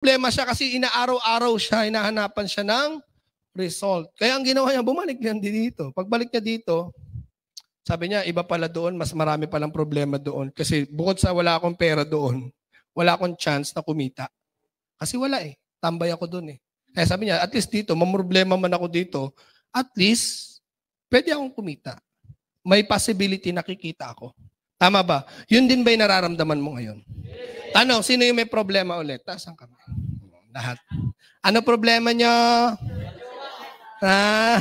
problema siya kasi inaaraw-araw siya, hinahanapan siya ng result. Kaya ang ginawa niya, bumalik niya dito. Pagbalik niya dito, sabi niya, iba pala doon, mas marami palang problema doon. Kasi bukod sa wala akong pera doon, wala akong chance na kumita. Kasi wala eh. Tambay ako doon eh. Kaya sabi niya, at least dito, mamroblema man ako dito, at least, pwede akong kumita. May possibility nakikita ako. Tama ba? Yun din ba'y nararamdaman mo ngayon? Yes. Tanong, sino yung may problema ulit? Taas ang kamay. Lahat. Ano problema nyo? Ah,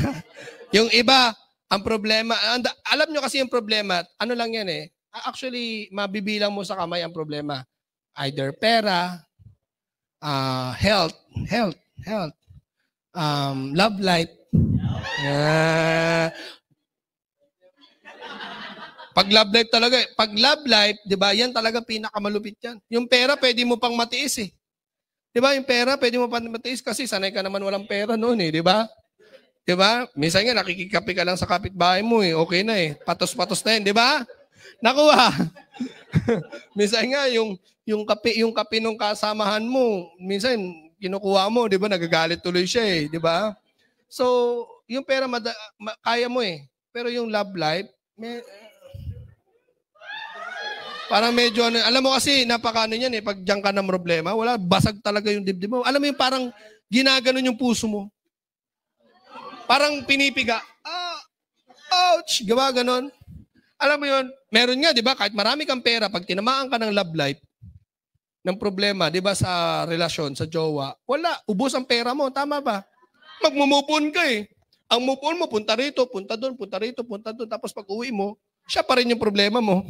yung iba, ang problema, alam nyo kasi yung problema, ano lang yan eh. Actually, mabibilang mo sa kamay ang problema. Either pera, uh, health, health, health, um, love life. Uh, pag love life talaga, eh. pag love life, 'di ba? Yan talaga pinakamalupit 'yan. Yung pera pwede mo pang matiis eh. 'Di ba? Yung pera pwede mo pang matiis kasi sanay ka naman walang pera noon eh, 'di ba? 'Di ba? Minsan nga nakikikape ka lang sa kapitbahay mo eh. Okay na eh. Patos-patos na 'yan, 'di ba? Nakuha. Ah. minsan nga yung yung kape, yung kape nung kasamahan mo, minsan kinukuha mo, 'di ba? Nagagalit tuloy siya eh, 'di ba? So, yung pera mada- ma- kaya mo eh. Pero yung love life, may, Parang medyo ano, alam mo kasi napakaano niyan eh pag diyan ka na problema, wala basag talaga yung dibdib mo. Alam mo yung parang ginaganon yung puso mo. Parang pinipiga. Ah, ouch, gawa ganon. Alam mo yun, meron nga, di ba, kahit marami kang pera, pag tinamaan ka ng love life, ng problema, di ba, sa relasyon, sa jowa, wala, ubos ang pera mo, tama ba? Magmumupon ka eh. Ang mupon mo, punta rito, punta doon, punta rito, punta doon, tapos pag uwi mo, siya pa rin yung problema mo.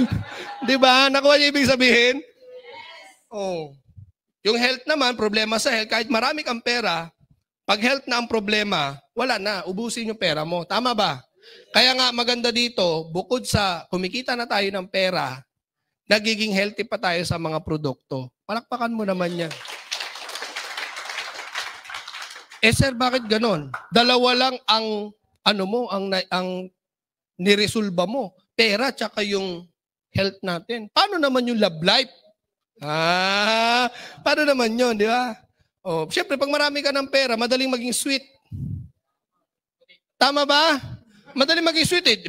'Di ba? Nakuha niyo ibig sabihin? Oh. Yung health naman, problema sa health kahit marami kang pera, pag health na ang problema, wala na, ubusin yung pera mo. Tama ba? Kaya nga maganda dito, bukod sa kumikita na tayo ng pera, nagiging healthy pa tayo sa mga produkto. Palakpakan mo naman yan. Eh sir, bakit ganon? Dalawa lang ang ano mo, ang, ang niresolba mo? Pera tsaka yung health natin. Paano naman yung love life? Ah, paano naman yun, di ba? Oh, syempre pag marami ka ng pera, madaling maging sweet. Tama ba? Madaling maging sweet eh, di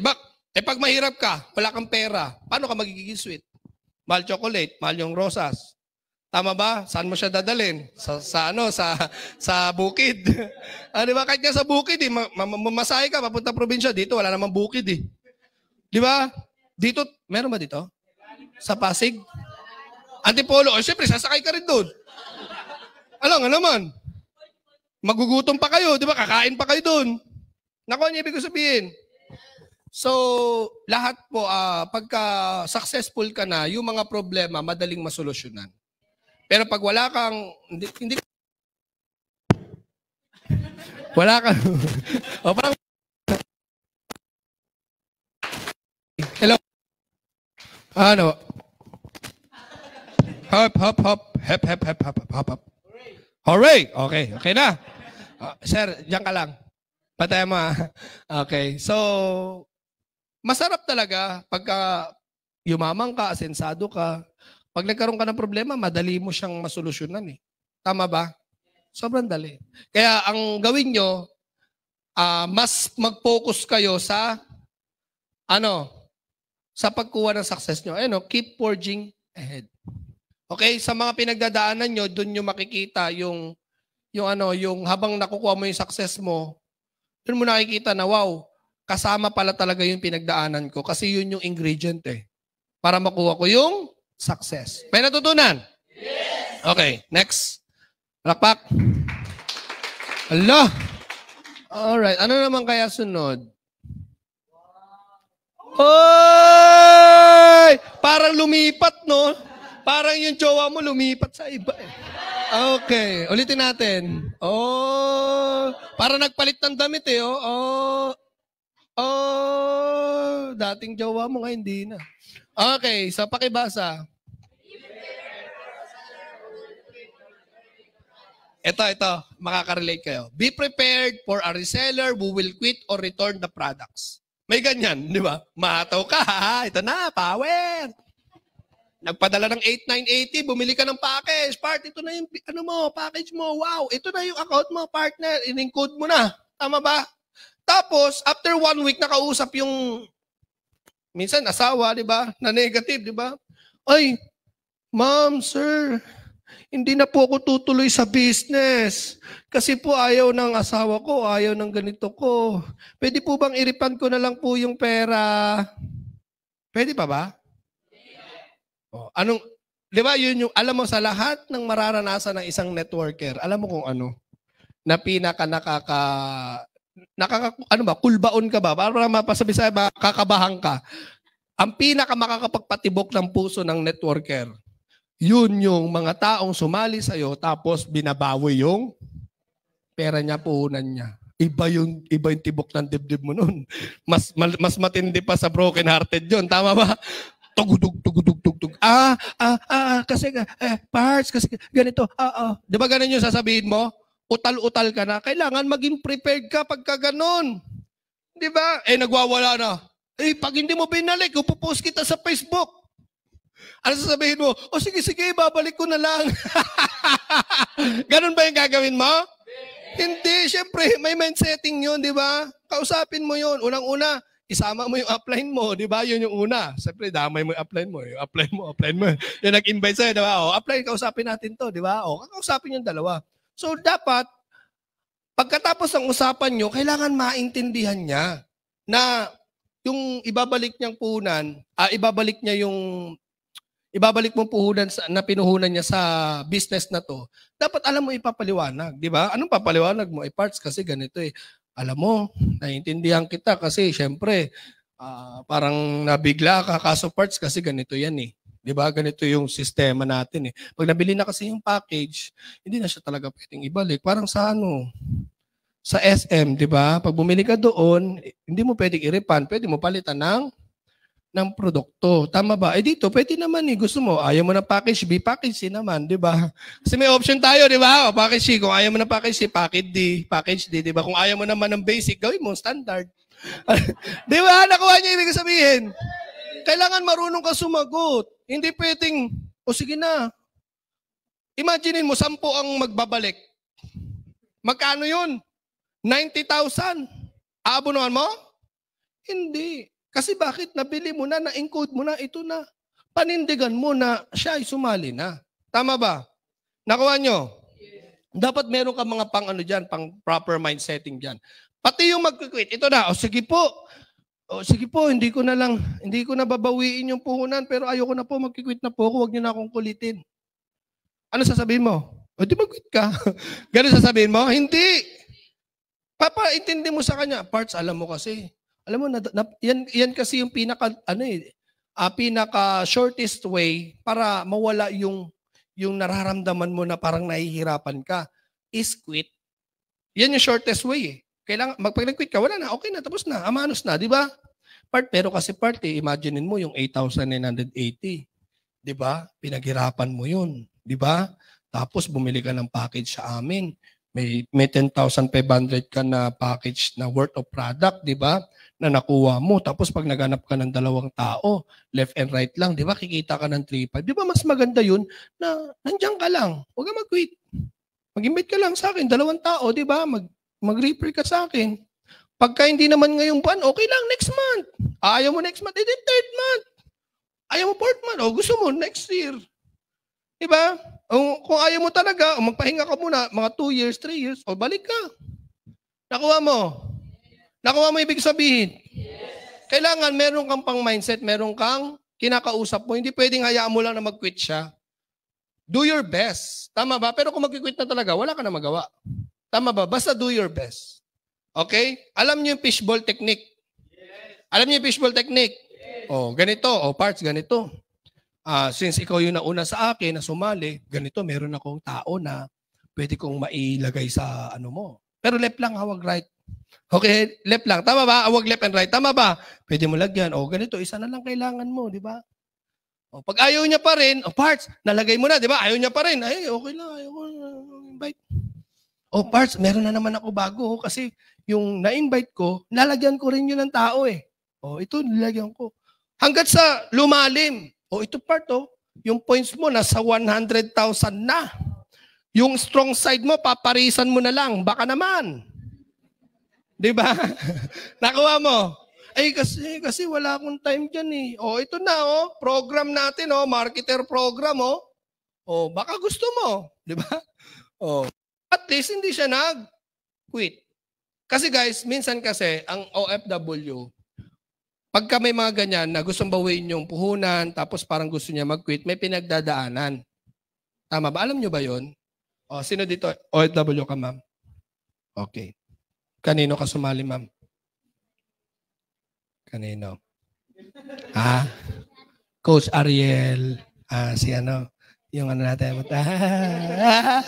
Eh pag mahirap ka, wala kang pera, paano ka magiging sweet? Mahal chocolate, mahal yung rosas. Tama ba? Saan mo siya dadalhin? Sa, sa ano? Sa, sa bukid. ah, di ba? Kahit nga sa bukid, eh, mamasahe ka, papunta probinsya. Dito, wala namang bukid eh. Di ba? Dito, meron ba dito? Sa Pasig? Antipolo. O, oh, siyempre, sasakay ka rin doon. Alam nga naman. Magugutom pa kayo, di ba? Kakain pa kayo doon. Nako, ano ibig ko sabihin? So, lahat po, uh, pagka successful ka na, yung mga problema, madaling masolusyonan. Pero pag wala kang, hindi, hindi wala kang, o parang, hello, ano, hop, hop, hop, hop hop hop hop, hop, hop. Hooray! Okay, okay na. Uh, sir, diyan ka lang. Patay mo ha? Ah. Okay, so, masarap talaga pagka yumamang ka, asensado ka, pag nagkaroon ka ng problema, madali mo siyang masolusyonan eh. Tama ba? Sobrang dali. Kaya ang gawin nyo, uh, mas mag-focus kayo sa ano, sa pagkuha ng success nyo. Ano, keep forging ahead. Okay, sa mga pinagdadaanan nyo, doon nyo makikita yung, yung ano, yung habang nakukuha mo yung success mo, doon mo nakikita na, wow, kasama pala talaga yung pinagdaanan ko kasi yun yung ingredient eh. Para makuha ko yung success. May natutunan? Yes! Okay, next. Palakpak. All right. ano naman kaya sunod? Oy! Parang lumipat, no? Parang yung jowa mo lumipat sa iba. Eh. Okay, ulitin natin. Oh, para nagpalit ng damit eh. Oh, oh. Oh, dating jowa mo nga hindi na. Okay, sa so pakibasa. Ito, ito, makaka-relate kayo. Be prepared for a reseller who will quit or return the products. May ganyan, di ba? Mahataw ka, ha? Ito na, power! Nagpadala ng 8980, bumili ka ng package. Part, ito na yung ano mo, package mo. Wow, ito na yung account mo, partner. In-encode mo na. Tama ba? Tapos, after one week, nakausap yung minsan asawa, di ba? Na negative, di ba? Ay, ma'am, sir, hindi na po ako tutuloy sa business. Kasi po ayaw ng asawa ko, ayaw ng ganito ko. Pwede po bang iripan ko na lang po yung pera? Pwede pa ba? Oh, anong, di ba yun yung, alam mo sa lahat ng mararanasan ng isang networker, alam mo kung ano, na pinaka nakaka, nakaka ano ba, kulbaon ka ba? Para mapasabi sa sa'yo, kakabahan ka. Ang pinaka makakapagpatibok ng puso ng networker, yun yung mga taong sumali sa iyo tapos binabawi yung pera niya, puhunan niya. Iba yung, iba yung tibok ng dibdib mo noon. Mas, mal, mas matindi pa sa broken hearted yon, Tama ba? Tugudug, tugudug, tugtug. Ah, ah, ah, ah kasi, eh, parts, kasi ganito. Ah, ah. Di ba ganun yung sasabihin mo? Utal-utal ka na. Kailangan maging prepared ka pagka ganun. Di ba? Eh, nagwawala na. Eh, pag hindi mo binalik, upupost kita sa Facebook. Ano sasabihin mo? O sige, sige, babalik ko na lang. Ganun ba yung gagawin mo? Hindi, syempre, may mind setting yun, di ba? Kausapin mo yun. Unang-una, isama mo yung upline mo, di ba? Yun yung una. Siyempre, damay mo yung upline mo. Yung eh. upline mo, upline mo. Yung nag-invite sa'yo, di ba? O, upline, kausapin natin to, di ba? O, kausapin yung dalawa. So, dapat, pagkatapos ng usapan nyo, kailangan maintindihan niya na yung ibabalik niyang punan, ah, ibabalik niya yung ibabalik mong puhunan sa, na pinuhunan niya sa business na to, dapat alam mo ipapaliwanag, di ba? Anong papaliwanag mo? Ay parts kasi ganito eh. Alam mo, naiintindihan kita kasi syempre, uh, parang nabigla ka kaso parts kasi ganito yan eh. Di ba? Ganito yung sistema natin eh. Pag nabili na kasi yung package, hindi na siya talaga pwedeng ibalik. Parang sa ano, sa SM, di ba? Pag bumili ka doon, eh, hindi mo pwedeng i-refund, pwede mo palitan ng ng produkto. Tama ba? Eh dito, pwede naman eh. Gusto mo, ayaw mo na package B, package C naman, di ba? Kasi may option tayo, di ba? O package C, kung ayaw mo na package C, package D, package D, di ba? Kung ayaw mo naman ng basic, gawin mo standard. di ba? Nakuha niya ibig sabihin. Kailangan marunong ka sumagot. Hindi pwedeng, o sige na. Imaginin mo, sampu ang magbabalik. Magkano yun? 90,000. Aabunuhan mo? Hindi. Kasi bakit? Nabili mo na, na-encode mo na, ito na. Panindigan mo na siya ay sumali na. Tama ba? Nakuha nyo? Dapat meron ka mga pang ano dyan, pang proper mind setting dyan. Pati yung mag-quit, ito na, o sige po, o sige po, hindi ko na lang, hindi ko na babawiin yung puhunan, pero ayoko na po, mag-quit na po ako, huwag niyo na akong kulitin. Ano sasabihin mo? O di mag-quit ka. Ganun sasabihin mo? Hindi. Papa, Papaintindi mo sa kanya, parts, alam mo kasi, alam mo, na, na, yan, yan kasi yung pinaka, ano eh, uh, pinaka shortest way para mawala yung yung nararamdaman mo na parang nahihirapan ka is quit. Yan yung shortest way eh. Kailangan, magpag quit ka, wala na, okay na, tapos na, amanos na, di ba? Part, pero kasi part eh, imaginein mo yung 8,980. Di ba? Pinaghirapan mo yun. Di ba? Tapos bumili ka ng package sa amin. May, may 10,500 ka na package na worth of product, di ba? Na nakuha mo. Tapos pag naganap ka ng dalawang tao, left and right lang, di ba? Kikita ka ng 3,500. Di ba mas maganda yun na nandiyan ka lang. Huwag ka mag-quit. Mag-invite ka lang sa akin. Dalawang tao, di ba? Mag, mag-refer ka sa akin. Pagka hindi naman ngayong buwan, okay lang, next month. Ayaw mo next month, edi third month. Ayaw mo fourth month, o oh, gusto mo next year. Di ba? Kung, oh, kung ayaw mo talaga, o oh, magpahinga ka muna, mga 2 years, 3 years, o oh, balik ka. Nakuha mo. Nakuha mo ibig sabihin. Yes. Kailangan meron kang pang mindset, meron kang kinakausap mo. Hindi pwedeng hayaan mo lang na mag-quit siya. Do your best. Tama ba? Pero kung mag-quit na talaga, wala ka na magawa. Tama ba? Basta do your best. Okay? Alam niyo yung fishball technique. Alam niyo yung fishball technique? Yes. Oh, ganito. Oh, parts ganito uh, since ikaw yung nauna sa akin na sumali, ganito, meron akong tao na pwede kong mailagay sa ano mo. Pero left lang, hawag right. Okay, left lang. Tama ba? Hawag left and right. Tama ba? Pwede mo lagyan. O ganito, isa na lang kailangan mo, di ba? O pag ayaw niya pa rin, o parts, nalagay mo na, di ba? Ayaw niya pa rin. Ay, okay lang, ayaw ko invite. O parts, meron na naman ako bago oh, kasi yung na-invite ko, nalagyan ko rin yun ng tao eh. O ito, nilagyan ko. Hanggat sa lumalim, o ito part oh, yung points mo nasa 100,000 na. Yung strong side mo, paparisan mo na lang. Baka naman. Di ba? Nakuha mo. Ay, eh, kasi, eh, kasi wala akong time dyan eh. O, ito na oh. Program natin oh. Marketer program oh. O, baka gusto mo. Di ba? Oh. at least hindi siya nag-quit. Kasi guys, minsan kasi ang OFW, Pagka may mga ganyan na gustong bawiin yung puhunan, tapos parang gusto niya mag-quit, may pinagdadaanan. Tama ba? Alam niyo ba yon? O, sino dito? OFW ka, ma'am? Okay. Kanino ka sumali, ma'am? Kanino? ah? Coach Ariel. Ah, si ano? Yung ano natin. Ah.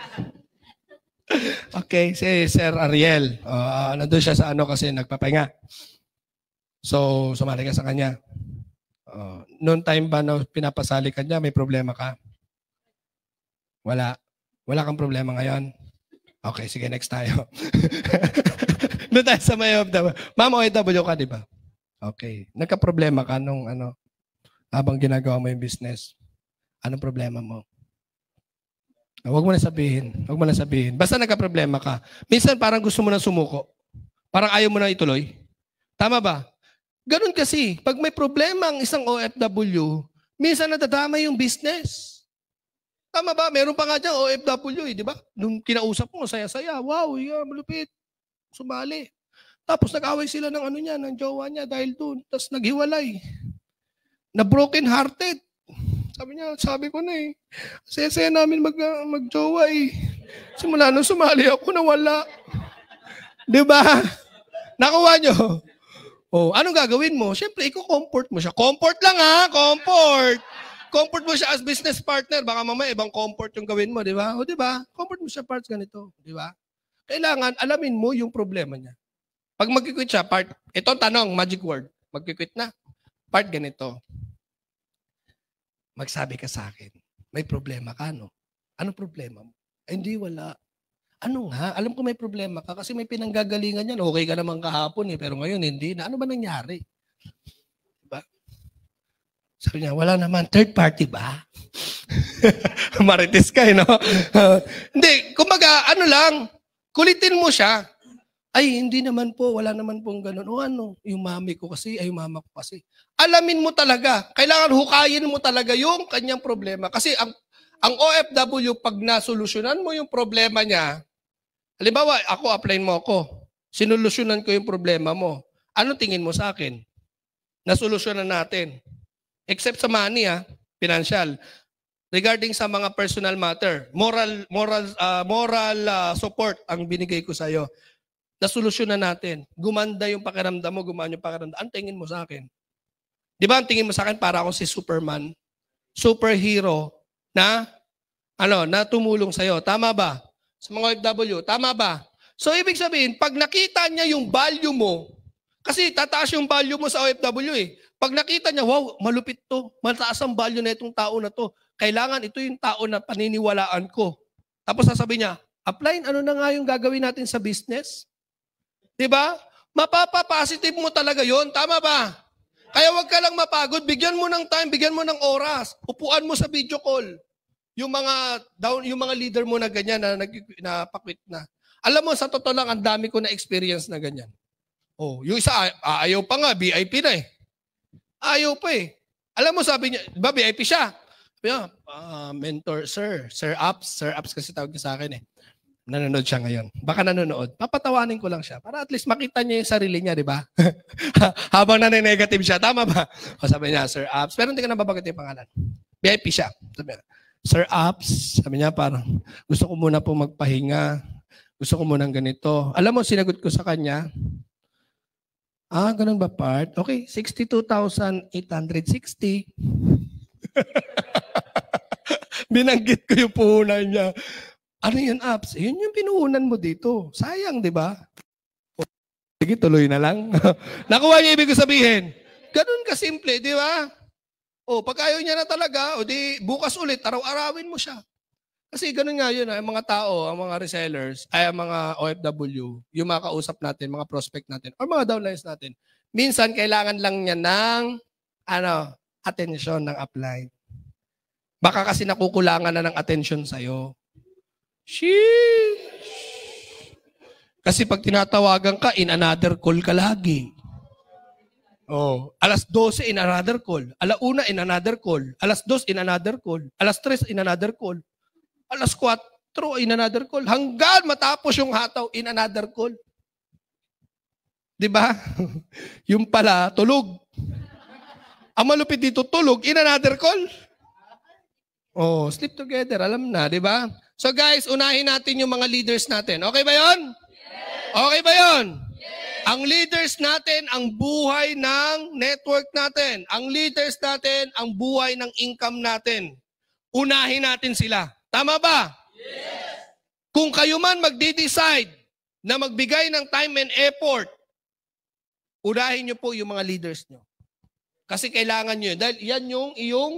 okay, si Sir Ariel. Uh, nandun siya sa ano kasi nagpapahinga. So, sumali ka sa kanya. Uh, noon time ba na pinapasali ka niya, may problema ka? Wala. Wala kang problema ngayon? Okay, sige, next tayo. Doon tayo sa may OFW. Ma'am, OFW ka, di ba? Okay. Nagka-problema ka nung ano, habang ginagawa mo yung business. Anong problema mo? Huwag mo na sabihin. Huwag mo na sabihin. Basta nagka-problema ka. Minsan parang gusto mo na sumuko. Parang ayaw mo na ituloy. Tama ba? Ganun kasi, pag may problema ang isang OFW, minsan nadadama yung business. Tama ba? Meron pa nga dyan OFW, eh, di ba? Nung kinausap mo, saya-saya. Wow, yeah, malupit. Sumali. Tapos nag-away sila ng ano niya, ng jowa niya dahil doon. Tapos naghiwalay. Na broken hearted. Sabi niya, sabi ko na eh. Saya-saya namin mag, mag-jowa eh. Simula nung sumali ako, nawala. Di ba? Nakuha niyo. Oh, anong gagawin mo? Siyempre, i-comfort mo siya. Comfort lang ha, comfort. Comfort mo siya as business partner. Baka mamaya ibang comfort yung gawin mo, di ba? O, di ba? Comfort mo siya parts ganito, di ba? Kailangan alamin mo yung problema niya. Pag magkikwit siya, part, ito tanong, magic word. Magkikwit na. Part ganito. Magsabi ka sa akin, may problema ka, no? Ano problema mo? Hindi, wala ano nga, alam ko may problema ka kasi may pinanggagalingan yan. Okay ka naman kahapon eh, pero ngayon hindi na. Ano ba nangyari? Diba? Sabi niya, wala naman. Third party ba? Marites ka eh, no? hindi, kumbaga, ano lang, kulitin mo siya. Ay, hindi naman po, wala naman pong ganun. O ano, yung mami ko kasi, ay yung mama ko kasi. Alamin mo talaga, kailangan hukayin mo talaga yung kanyang problema. Kasi ang, ang OFW, pag nasolusyonan mo yung problema niya, Halimbawa, ako, applyin mo ako. Sinulusyonan ko yung problema mo. Ano tingin mo sa akin? Nasolusyonan natin. Except sa money, ah, financial. Regarding sa mga personal matter, moral moral uh, moral uh, support ang binigay ko sa iyo. Nasolusyonan natin. Gumanda yung pakiramdam mo, gumaan yung pakiramdam. Ang tingin mo sa akin? Di ba ang tingin mo sa akin para ako si Superman? Superhero na ano, na tumulong sa iyo. Tama ba? sa mga OFW. Tama ba? So, ibig sabihin, pag nakita niya yung value mo, kasi tataas yung value mo sa OFW eh. Pag nakita niya, wow, malupit to. Mataas ang value na itong tao na to. Kailangan ito yung tao na paniniwalaan ko. Tapos sasabihin niya, Applyin, ano na nga yung gagawin natin sa business? Di ba? Mapapapositive mo talaga yon, tama ba? Kaya wag ka lang mapagod, bigyan mo ng time, bigyan mo ng oras, upuan mo sa video call. Yung mga down, yung mga leader mo na ganyan na nag na na. Alam mo sa totoo lang ang dami ko na experience na ganyan. Oh, yung isa ayaw pa nga VIP na eh. Ayaw pa eh. Alam mo sabi niya, ba VIP siya? Yeah, uh, mentor, sir. Sir Ups. Sir Ups kasi tawag niya sa akin eh. Nanonood siya ngayon. Baka nanonood. Papatawanin ko lang siya para at least makita niya yung sarili niya, di ba? Habang nane-negative siya. Tama ba? O sabi niya, Sir Ups. Pero hindi ka nababagat yung pangalan. VIP siya. Sabi niya, Sir Apps, sabi niya parang, gusto ko muna po magpahinga. Gusto ko muna ganito. Alam mo, sinagot ko sa kanya, ah, ganun ba part? Okay, 62,860. Binanggit ko yung puhunan niya. Ano yun, Apps? Yun yung pinuhunan mo dito. Sayang, di ba? Sige, tuloy na lang. Nakuha niya ibig sabihin. Ganun kasimple, di ba? O, oh, pag ayaw niya na talaga, o di bukas ulit, araw-arawin mo siya. Kasi ganun nga yun, ang ah, mga tao, ang mga resellers, ay ang mga OFW, yung mga kausap natin, mga prospect natin, o mga downlines natin, minsan kailangan lang niya ng ano, attention ng upline. Baka kasi nakukulangan na ng attention sa'yo. Sheesh! Kasi pag tinatawagan ka, in another call ka lagi. Oh, alas 12 in another call. Alauna in another call. Alas 2 in another call. Alas 3 in another call. Alas 4 in another call. Hanggang matapos yung hataw in another call. 'Di ba? yung pala tulog. Ang malupit dito tulog in another call. Oh, sleep together. Alam na, 'di ba? So guys, unahin natin yung mga leaders natin. Okay ba 'yon? Yes. Okay ba 'yon? Yes. Ang leaders natin ang buhay ng network natin. Ang leaders natin ang buhay ng income natin. Unahin natin sila. Tama ba? Yes. Kung kayo man magde-decide na magbigay ng time and effort, unahin niyo po yung mga leaders niyo. Kasi kailangan niyo dahil yan yung iyong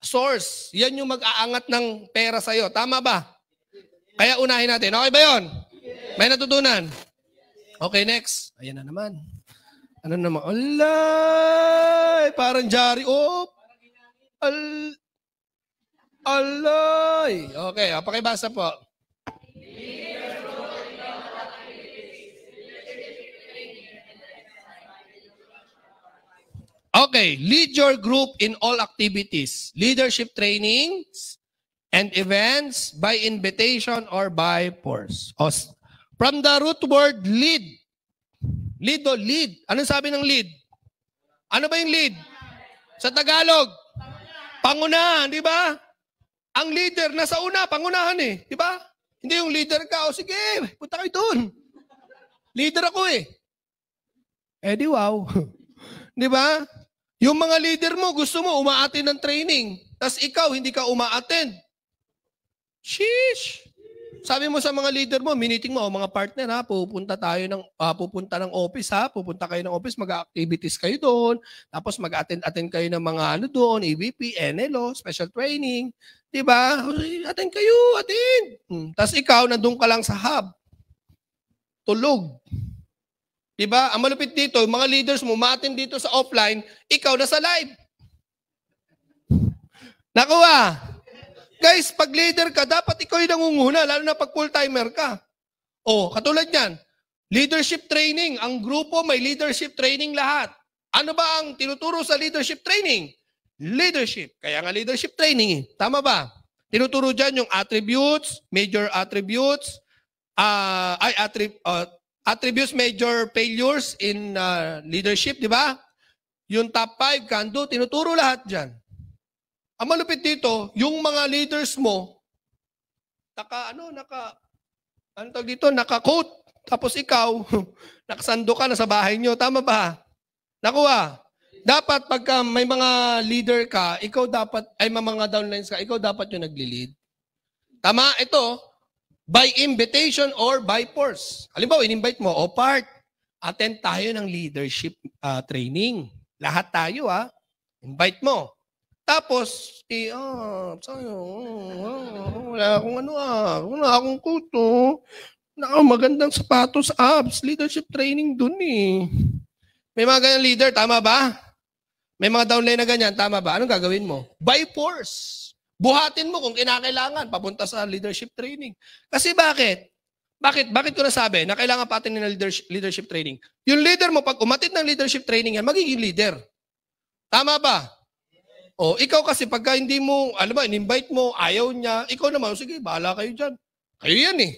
source. Yan yung mag-aangat ng pera sa iyo. Tama ba? Kaya unahin natin. Okay ba yun? May natutunan? Okay, next. Ayan na naman. Ano naman? Alay! Parang jari. Oh! Al Alay! Okay, oh, pakibasa po. Okay, lead your group in all activities, leadership trainings, and events by invitation or by force. O, From the root word lead. Lead o lead. Anong sabi ng lead? Ano ba yung lead? Sa Tagalog. Pangunahan, di ba? Ang leader, nasa una, pangunahan eh. Di ba? Hindi yung leader ka, o sige, punta kayo doon. Leader ako eh. Eh di wow. di ba? Yung mga leader mo, gusto mo umaattend ng training. Tapos ikaw, hindi ka umaattend. Sheesh! Sabi mo sa mga leader mo, miniting mo, o oh, mga partner ha, pupunta tayo ng, uh, pupunta ng office ha, pupunta kayo ng office, mag-activities kayo doon, tapos mag-attend-attend kayo ng mga ano doon, EVP, NLO, special training, di ba? Attend kayo, attend. Hmm. Tapos ikaw, nandun ka lang sa hub, tulog. Di ba? Ang malupit dito, mga leaders mo, ma-attend dito sa offline, ikaw na sa live. Nakuha. Ah. Guys, pag leader ka, dapat ikaw yung nangunguna, lalo na pag full-timer ka. O, katulad niyan, leadership training. Ang grupo may leadership training lahat. Ano ba ang tinuturo sa leadership training? Leadership. Kaya nga leadership training eh. Tama ba? Tinuturo dyan yung attributes, major attributes, uh, ay, attrib uh, ah, attributes, major failures in uh, leadership, di ba? Yung top 5, can do, tinuturo lahat dyan. Ang malupit dito, yung mga leaders mo, naka ano, naka, ano tawag dito, naka-coat. Tapos ikaw, nakasando ka na sa bahay nyo. Tama ba? Nakuha. Dapat pagka may mga leader ka, ikaw dapat, ay may mga downlines ka, ikaw dapat yung nagli-lead. Tama? Ito, by invitation or by force. Halimbawa, in-invite mo, o part, attend tayo ng leadership uh, training. Lahat tayo, ha? Ah, invite mo. Tapos, eh, ah, sayo, oh, ah, wala akong ano ah, wala akong kuto. Naka magandang sapatos, abs, leadership training dun eh. May mga ganyan leader, tama ba? May mga downline na ganyan, tama ba? Anong gagawin mo? By force. Buhatin mo kung kinakailangan, papunta sa leadership training. Kasi bakit? Bakit? Bakit ko nasabi na kailangan pa atin ng leadership, leadership training? Yung leader mo, pag umatid ng leadership training yan, magiging leader. Tama ba? O, oh, ikaw kasi pagka hindi mo, alam mo, in-invite mo, ayaw niya, ikaw naman, sige, bahala kayo dyan. Kayo yan eh.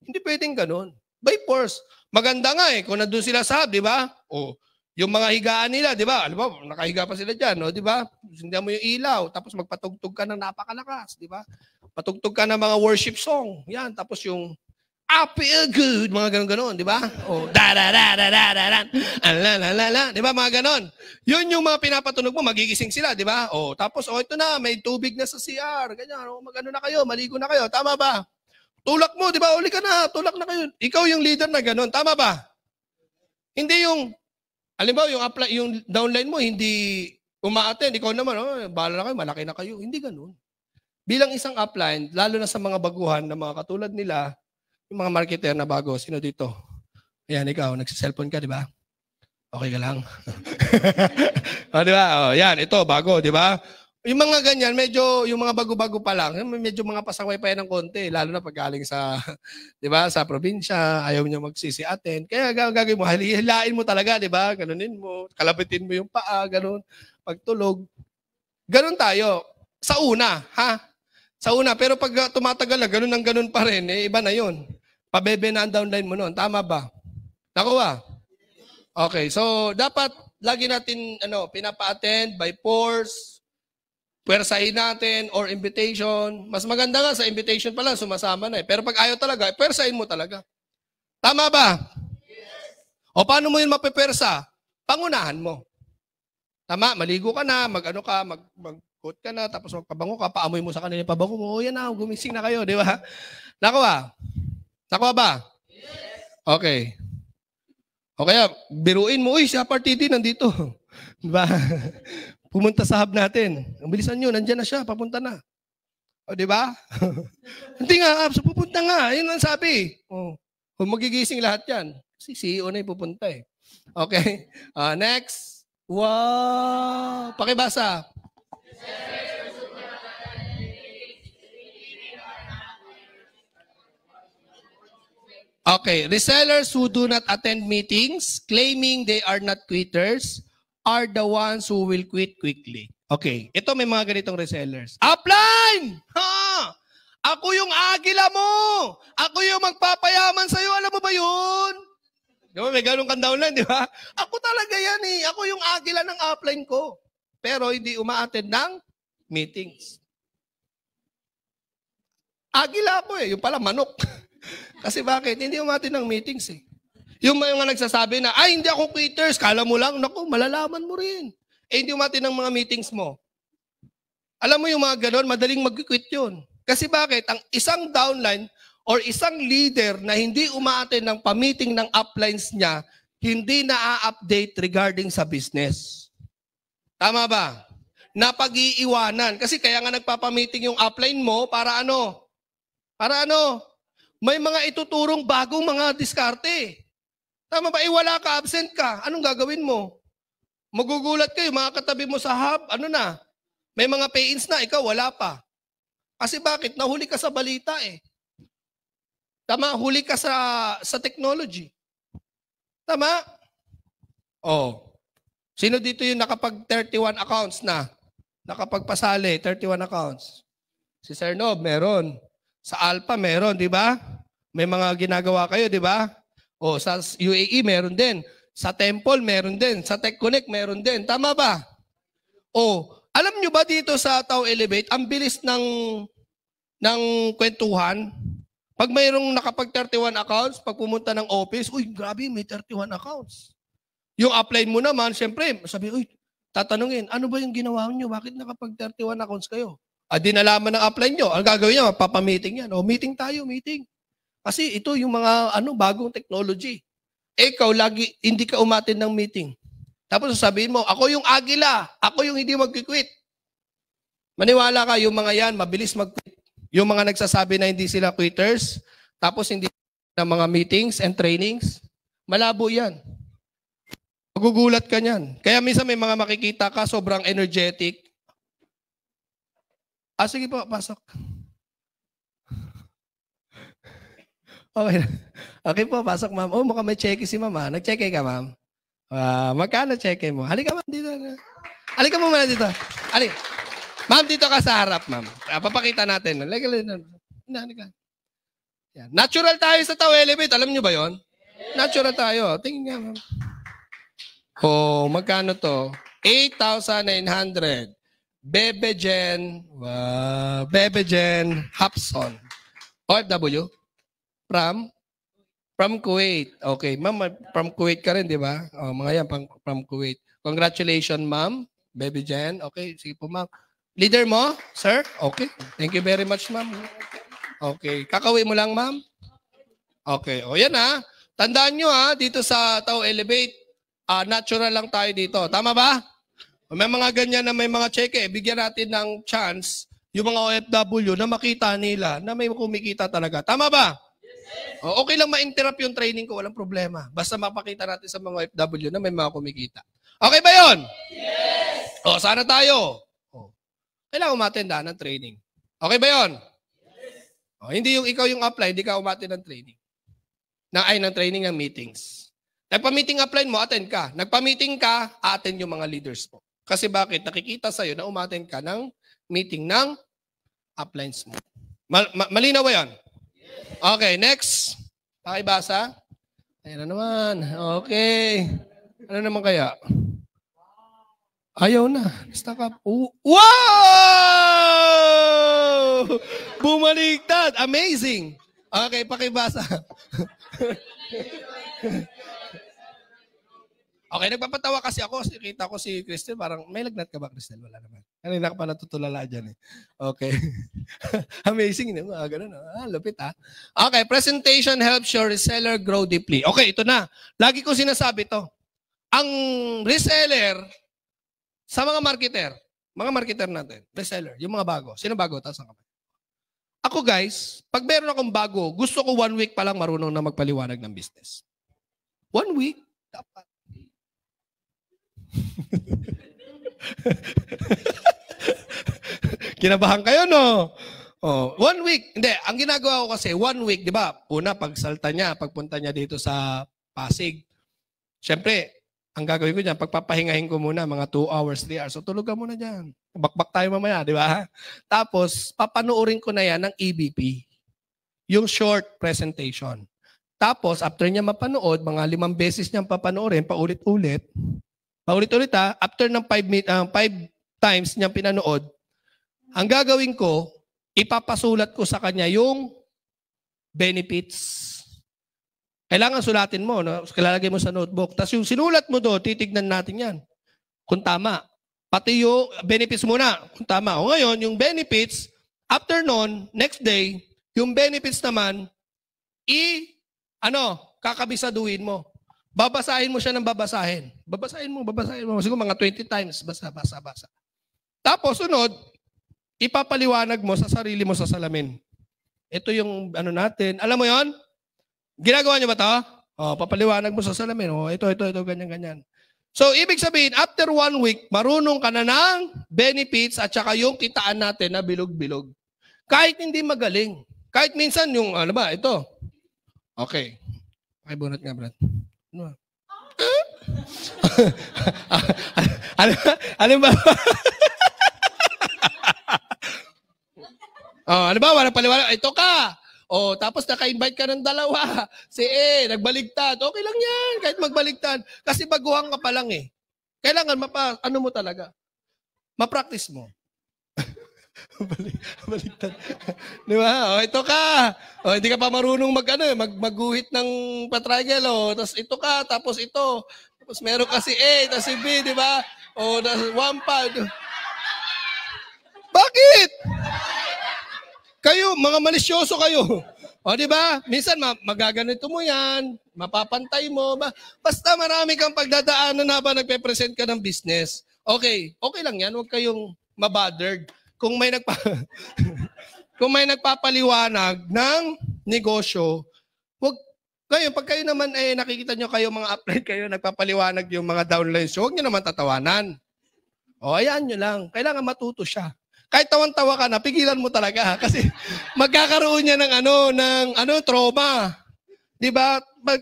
Hindi pwedeng ganun. By force. Maganda nga eh, kung nandun sila sa di ba? O, oh, yung mga higaan nila, di ba? Alam mo, nakahiga pa sila dyan, no? Oh, di ba? Sindihan mo yung ilaw, tapos magpatugtog ka ng napakalakas, di ba? Patugtog ka ng mga worship song. Yan, tapos yung I feel good, mga ganon-ganon, di ba? O oh, da-da-da-da-da-da-da, ah, la-la-la-la, di ba mga ganon? Yun yung mga pinapatunog mo, magigising sila, di ba? O oh, tapos, o oh, ito na, may tubig na sa CR, ganyan, o magano na kayo, maligo na kayo, tama ba? Tulak mo, di ba? Uli ka na, tulak na kayo. Ikaw yung leader na ganon, tama ba? Hindi yung, alimbawa, yung, apply, yung downline mo, hindi umaattend, ikaw naman, oh, bahala na kayo, malaki na kayo. Hindi ganon. Bilang isang upline, lalo na sa mga baguhan na mga katulad nila, yung mga marketer na bago, sino dito? Ayan, ikaw, nagsiselfon ka, di ba? Okay ka lang. o, oh, di ba? O, oh, yan, ito, bago, di ba? Yung mga ganyan, medyo, yung mga bago-bago pa lang, medyo mga pasaway pa yan ng konti, lalo na pag galing sa, di ba, sa probinsya, ayaw niya magsisi atin. Kaya gagawin mo, hilain mo talaga, di ba? Ganunin mo, kalabitin mo yung paa, ganun, pagtulog. Ganun tayo. Sa una, ha? Sa una, pero pag tumatagal na, ganun ang ganun pa rin, eh, iba na yon Pabebe na ang downline mo noon. Tama ba? Nakuha? Okay, so dapat lagi natin ano, pinapa-attend by force, pwersahin natin or invitation. Mas maganda nga sa invitation pala, sumasama na eh. Pero pag ayaw talaga, pwersahin mo talaga. Tama ba? Yes. O paano mo yun mapipersa? Pangunahan mo. Tama, maligo ka na, mag-ano ka, mag, mag ka na, tapos magpabango ka, paamoy mo sa kanila, pabango mo, o yan na, gumising na kayo, di ba? Nakuha? Nakuha ba? Yes. Okay. O kaya, biruin mo, uy, si Apartiti nandito. Diba? Pumunta sa hub natin. Ang bilisan nyo, nandyan na siya, papunta na. O, di ba? Hindi nga, Abs, ah, pupunta nga. Yun ang sabi. O, kung magigising lahat yan. Kasi CEO na yung pupunta eh. Okay. Uh, next. Wow! Pakibasa. Yes. Okay, resellers who do not attend meetings claiming they are not quitters are the ones who will quit quickly. Okay, ito may mga ganitong resellers. Upline! Ha! Ako yung agila mo! Ako yung magpapayaman sa'yo. Alam mo ba yun? Di ba, may ganun kang downline, di ba? Ako talaga yan eh. Ako yung agila ng upline ko. Pero hindi umaattend ng meetings. Agila ako eh. Yung pala, manok. Kasi bakit? Hindi umatin ng meetings eh. Yung mga nagsasabi na, ay, hindi ako quitters. Kala mo lang, naku, malalaman mo rin. Eh, hindi umatin ng mga meetings mo. Alam mo yung mga ganon, madaling mag-quit yun. Kasi bakit? Ang isang downline or isang leader na hindi umaatin ng pamiting ng uplines niya, hindi na-update regarding sa business. Tama ba? Napag-iiwanan. Kasi kaya nga nagpapamiting yung upline mo para ano? Para ano? May mga ituturong bagong mga diskarte. Tama ba? Eh, wala ka, absent ka. Anong gagawin mo? Magugulat kayo, mga katabi mo sa hub, ano na? May mga pay-ins na, ikaw wala pa. Kasi bakit? Nahuli ka sa balita eh. Tama, huli ka sa, sa technology. Tama? Oh. Sino dito yung nakapag 31 accounts na? Nakapagpasali, 31 accounts. Si Sir Nob, meron. Sa Alpha meron, di ba? May mga ginagawa kayo, di ba? O sa UAE meron din. Sa Temple meron din. Sa Tech Connect meron din. Tama ba? O alam nyo ba dito sa Tau Elevate, ang bilis ng ng kwentuhan. Pag mayroong nakapag 31 accounts, pag pumunta ng office, uy, grabe, may 31 accounts. Yung apply mo naman, syempre, sabi, uy, tatanungin, ano ba yung ginawa niyo? Bakit nakapag 31 accounts kayo? Ah, dinalaman ng upline nyo. Ang gagawin niya, papamiting yan. O, oh, meeting tayo, meeting. Kasi ito yung mga ano bagong technology. ikaw lagi, hindi ka umatin ng meeting. Tapos sasabihin mo, ako yung agila, ako yung hindi mag-quit. Maniwala ka, yung mga yan, mabilis mag-quit. Yung mga nagsasabi na hindi sila quitters, tapos hindi na mga meetings and trainings, malabo yan. Magugulat ka niyan. Kaya minsan may mga makikita ka, sobrang energetic, Ah, sige po, pasok. Okay. Okay po, pasok ma'am. Oh, mukhang may cheque si mama. Nag-cheque ka, ma'am? Uh, magkano cheque mo? Halika ma'am dito. Halika mo muna dito. Halika. Ma'am, dito ka sa harap, ma'am. Uh, papakita natin. Halika, halika. Yan. Natural tayo sa tao elevate. Alam nyo ba yon? Natural tayo. Tingin nga, ma'am. Oh, magkano to? 8,900. Bebe Jen, uh, Bebe Jen Hapson, OFW, from? From Kuwait. Okay, ma'am, from Kuwait ka rin, di ba? Oh, mga yan, from, from Kuwait. Congratulations, ma'am. Baby Jen. Okay, sige po, ma'am. Leader mo, sir? Okay. Thank you very much, ma'am. Okay. Kakawin mo lang, ma'am? Okay. O, oh, yan ha. Ah. Tandaan nyo ha, ah, dito sa Tau Elevate, uh, natural lang tayo dito. Tama ba? May mga ganyan na may mga cheque, eh. bigyan natin ng chance yung mga OFW na makita nila na may kumikita talaga. Tama ba? Yes, o, okay lang ma-interrupt yung training ko, walang problema. Basta mapakita natin sa mga OFW na may mga kumikita. Okay ba yon? Yes! O, sana tayo. O, kailangan umatenda ah, ng training. Okay ba yon? Yes! O, hindi yung ikaw yung apply, hindi ka umatin ng training. Na, ay, ng training ng meetings. Nagpa-meeting apply mo, attend ka. Nagpa-meeting ka, attend yung mga leaders mo. Kasi bakit? Nakikita sa'yo na umaten ka ng meeting ng uplines mo. Mal- ma- malinaw ba yan? Okay, next. Pakibasa. Ayan na naman. Okay. Ano naman kaya? Ayaw na. Stack up. Ooh. Wow! Bumaliktad. Amazing. Okay, pakibasa. Okay, nagpapatawa kasi ako. Kita ko si Crystal, parang may lagnat ka ba, Crystal? Wala naman. Kanina ka pa natutulala dyan eh. Okay. Amazing, no? Ah, ganun, ah, lupit ah. Okay, presentation helps your reseller grow deeply. Okay, ito na. Lagi ko sinasabi to. Ang reseller, sa mga marketer, mga marketer natin, reseller, yung mga bago. Sino bago? Taas ang kamay. Ako guys, pag meron akong bago, gusto ko one week pa lang marunong na magpaliwanag ng business. One week, dapat. Kinabahan kayo, no? Oh, one week. Hindi, ang ginagawa ko kasi, one week, di ba? Una, pagsalta niya, pagpunta niya dito sa Pasig. Siyempre, ang gagawin ko dyan, pagpapahingahin ko muna, mga 2 hours, 3 hours. So, tulugan muna dyan. Bakbak tayo mamaya, di ba? Tapos, papanoorin ko na yan ng EBP. Yung short presentation. Tapos, after niya mapanood, mga limang beses niyang papanoorin, paulit-ulit, Paulit-ulit ha, after ng five, uh, five times niyang pinanood, ang gagawin ko, ipapasulat ko sa kanya yung benefits. Kailangan sulatin mo, no? kalalagay mo sa notebook. Tapos yung sinulat mo doon, titignan natin yan. Kung tama. Pati yung benefits muna, kung tama. O ngayon, yung benefits, after noon, next day, yung benefits naman, i, ano, kakabisaduhin mo. Babasahin mo siya ng babasahin. Babasahin mo, babasahin mo. Siguro mga 20 times. Basa, basa, basa. Tapos sunod, ipapaliwanag mo sa sarili mo sa salamin. Ito yung ano natin. Alam mo yon? Ginagawa niyo ba to? Oh, papaliwanag mo sa salamin. Oh, ito, ito, ito, ganyan, ganyan. So, ibig sabihin, after one week, marunong ka na ng benefits at saka yung kitaan natin na bilog-bilog. Kahit hindi magaling. Kahit minsan yung, ah, ano ba, ito. Okay. Pakibunot nga, Brad ano, ano ba? oh, ano ba? Walang paliwanag. Ito ka. Oh, tapos naka-invite ka ng dalawa. Si E, nagbaligtad. Okay lang yan, kahit magbaligtad. Kasi baguhan ka pa lang eh. Kailangan mapa, ano mo talaga? Ma-practice mo. Balik, baliktad. Di ba? O, ito ka. O, hindi ka pa marunong mag, ano, mag, maguhit ng patrigel. O, tapos ito ka, tapos ito. Tapos meron kasi A, tapos si B, di ba? O, tapos one pa. Bakit? Kayo, mga malisyoso kayo. O, di ba? Minsan, ma- magaganito mo yan. Mapapantay mo. Ba? Basta marami kang pagdadaanan habang nagpe-present ka ng business. Okay. Okay lang yan. Huwag kayong mabothered kung may nagpa kung may nagpapaliwanag ng negosyo, wag ngayon, pag kayo naman eh nakikita niyo kayo mga upline kayo nagpapaliwanag yung mga downlines, so, wag niyo naman tatawanan. O ayan niyo lang, kailangan matuto siya. Kahit tawan-tawa ka na, pigilan mo talaga kasi magkakaroon niya ng ano ng ano trauma. 'Di ba? Mag,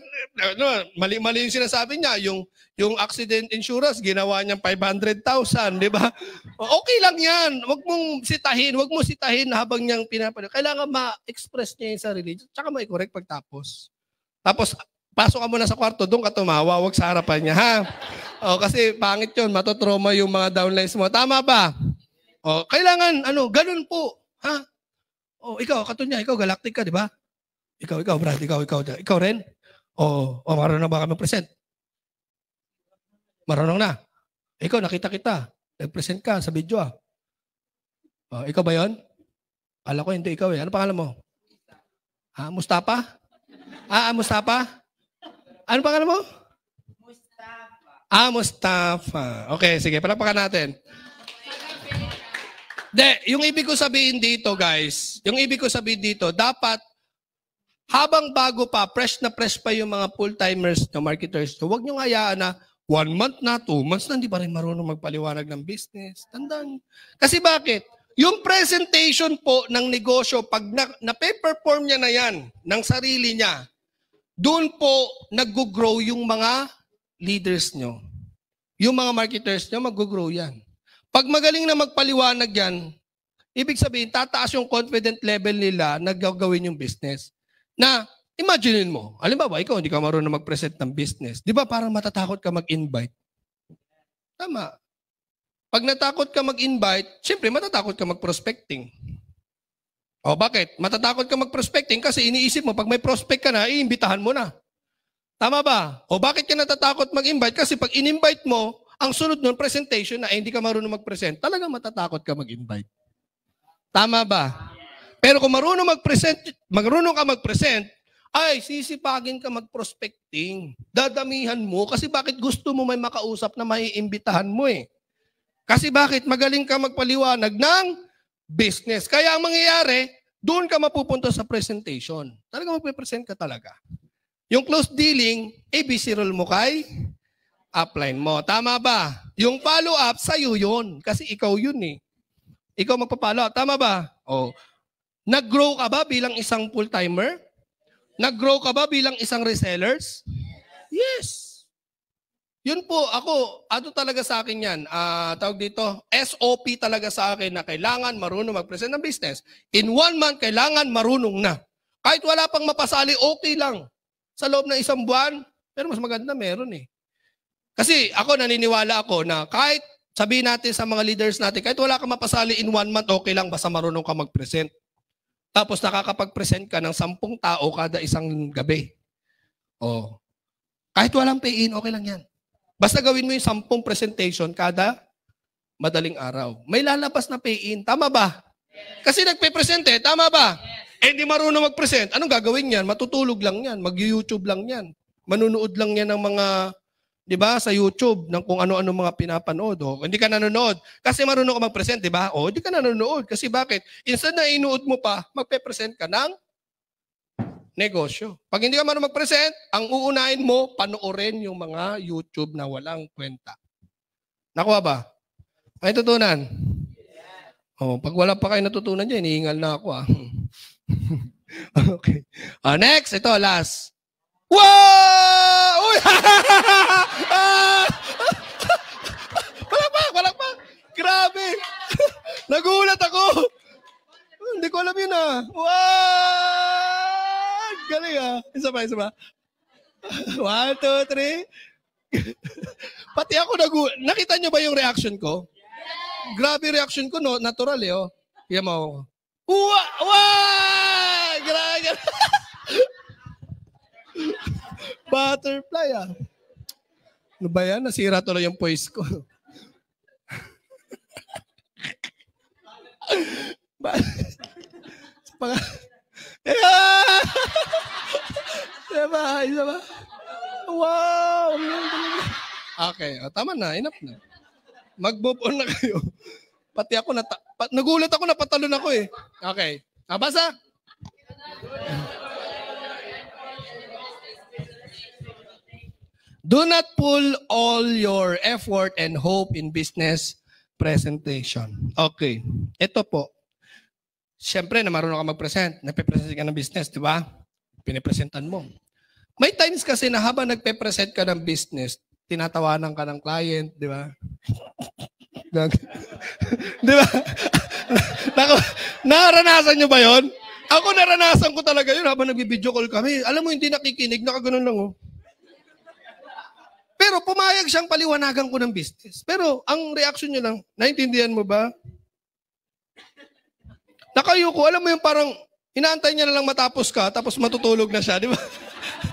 ano, mali-mali yung sinasabi niya, yung yung accident insurance ginawa niyang 500,000, 'di ba? Okay lang 'yan. Huwag mong sitahin, huwag mo sitahin habang niyang pinapanood. Kailangan ma-express niya yung sarili, tsaka mo i-correct pagtapos. Tapos pasok ka muna sa kwarto, doon ka tumawa, huwag sa harapan niya, ha? O, kasi pangit yun, matotroma yung mga downlines mo. Tama ba? O, kailangan, ano, ganun po, ha? O, ikaw, kato niya, ikaw, galactic ka, di ba? Ikaw, ikaw, Brad. Ikaw, ikaw. Ikaw rin? O, o marunong ba kami present Marunong na. Ikaw, nakita kita. Nag-present ka sa video ah. O, ikaw ba yon? Kala ko hindi ikaw eh. Ano pangalan mo? Ha, ah, Mustafa? Ah, ah, Mustafa? Ano pangalan mo? Mustafa. Ah, Mustafa. Okay, sige. Palapakan natin. De, yung ibig ko sabihin dito, guys, yung ibig ko sabihin dito, dapat habang bago pa, fresh na fresh pa yung mga full-timers na marketers, so huwag nyo hayaan na one month na, two months na, hindi pa rin marunong magpaliwanag ng business. Tandaan. Kasi bakit? Yung presentation po ng negosyo, pag na-perform na niya na yan ng sarili niya, doon po nag-grow yung mga leaders nyo. Yung mga marketers nyo, mag-grow yan. Pag magaling na magpaliwanag yan, ibig sabihin, tataas yung confident level nila na gagawin yung business. Na, imaginein mo, alimbawa, ikaw hindi ka marunong mag-present ng business. Di ba parang matatakot ka mag-invite? Tama. Pag natakot ka mag-invite, siyempre matatakot ka mag-prospecting. O bakit? Matatakot ka mag-prospecting kasi iniisip mo, pag may prospect ka na, iimbitahan mo na. Tama ba? O bakit ka natatakot mag-invite? Kasi pag in-invite mo, ang sunod nun, presentation na eh, hindi ka marunong mag-present, talaga matatakot ka mag-invite. Tama ba? Pero kung marunong mag-present, marunong ka mag-present, ay sisipagin ka mag-prospecting. Dadamihan mo kasi bakit gusto mo may makausap na maiimbitahan mo eh. Kasi bakit magaling ka magpaliwanag ng business. Kaya ang mangyayari, doon ka mapupunta sa presentation. Talaga magpe-present ka talaga. Yung close dealing, ABC eh, role mo kay upline mo. Tama ba? Yung follow-up, sa'yo yun. Kasi ikaw yun eh. Ikaw magpapalo. Tama ba? Oh. Nag-grow ka ba bilang isang full-timer? Nag-grow ka ba bilang isang resellers? Yes. Yun po, ako, ano talaga sa akin yan? Uh, tawag dito, SOP talaga sa akin na kailangan marunong mag-present ng business. In one month, kailangan marunong na. Kahit wala pang mapasali, okay lang. Sa loob ng isang buwan, pero mas maganda meron eh. Kasi ako, naniniwala ako na kahit sabihin natin sa mga leaders natin, kahit wala kang mapasali in one month, okay lang, basta marunong ka mag-present. Tapos nakakapag-present ka ng sampung tao kada isang gabi. Oh. Kahit walang pay-in, okay lang yan. Basta gawin mo yung sampung presentation kada madaling araw. May lalabas na pay-in. Tama ba? Yes. Kasi nagpe-present eh. Tama ba? Yes. Eh di marunong mag-present. Anong gagawin yan? Matutulog lang yan. Mag-YouTube lang yan. Manunood lang yan ng mga 'di ba, sa YouTube ng kung ano-ano mga pinapanood. O, oh. hindi ka nanonood kasi marunong ka mag-present, 'di ba? O, oh, hindi ka nanonood kasi bakit? Instead na inuod mo pa, magpe-present ka ng negosyo. Pag hindi ka marunong mag-present, ang uunahin mo panoorin yung mga YouTube na walang kwenta. Nakuha ba? May tutunan? Oh, pag wala pa kayo natutunan diyan, iniingal na ako ah. okay. Uh, next, ito last. Wow! Uy! Wala palakpak! Grabe! Nagulat ako! Hindi ko alam yun ah. Wow! Galing ah. Isa pa, isa pa. One, two, three. Pati ako nagulat. Nakita nyo ba yung reaction ko? Grabe reaction ko, no? Natural eh, oh. Yan mo. Wow! Wow! Grabe! Butterfly ah. Ano ba yan? Nasira tuloy yung voice ko. Sa pang... Yeah! Isa ba? Isa ba? Diba? Diba? Wow! Okay, o, oh, tama na. Enough na. Mag-move on na kayo. Pati ako, nata- pa- nagulat ako, napatalo na ako eh. Okay. Ah, basa! Do not pull all your effort and hope in business presentation. Okay. Ito po. Siyempre, na marunong ka mag-present. Nagpe-present ka ng business, di ba? Pinipresentan mo. May times kasi na habang nagpe-present ka ng business, tinatawanan ka ng client, di ba? di ba? Nako, naranasan nyo ba yon? Ako naranasan ko talaga yun habang nagbibideo call kami. Alam mo, hindi nakikinig, nakaganon lang oh. Pero pumayag siyang paliwanagan ko ng business. Pero ang reaction niya lang, naintindihan mo ba? Nakayo ko, alam mo yung parang inaantay niya na lang matapos ka, tapos matutulog na siya, di ba?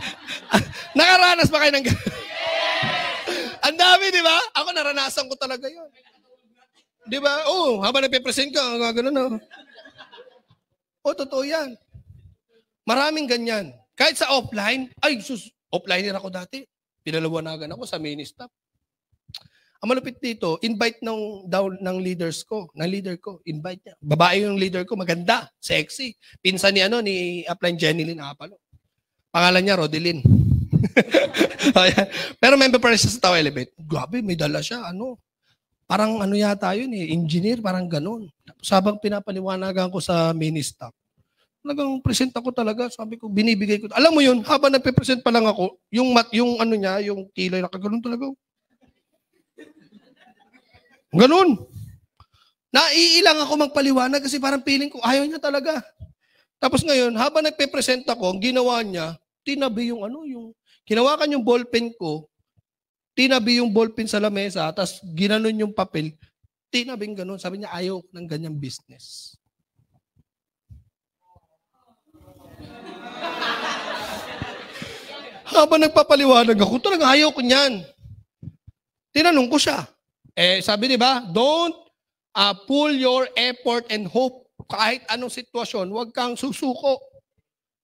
Nakaranas ba kayo ng Ang dami, di ba? Ako naranasan ko talaga yun. Di ba? Oo, oh, habang nagpe-present ka, gagano na. Oo, oh, totoo yan. Maraming ganyan. Kahit sa offline, ay, sus, offline ako dati. Pinalawanagan ako sa mini staff. Ang malupit dito, invite ng down ng leaders ko, ng leader ko, invite niya. Babae yung leader ko, maganda, sexy. Pinsan ni ano ni Upline Jenilyn Apalo. Pangalan niya Rodelin. Pero member pa siya sa Tao Elevate. Grabe, may dala siya, ano. Parang ano yata yun eh, engineer, parang ganun. Tapos habang pinapaliwanagan ko sa mini staff, Talagang present ako talaga. Sabi ko, binibigay ko. Alam mo yun, habang nagpe-present pa lang ako, yung, mat, yung ano niya, yung kilay, nakaganoon talaga. Ganun. Naiilang ako magpaliwanag kasi parang piling ko, ayaw niya talaga. Tapos ngayon, habang nagpe-present ako, ang ginawa niya, tinabi yung ano, yung, kinawakan yung ballpen ko, tinabi yung ballpen sa lamesa, tapos ginanon yung papel, tinabing ganun. Sabi niya, ayaw ng ganyang business. Habang nagpapaliwanag ako, talaga ayaw ko niyan. Tinanong ko siya. Eh, sabi di ba, don't uh, pull your effort and hope kahit anong sitwasyon, huwag kang susuko.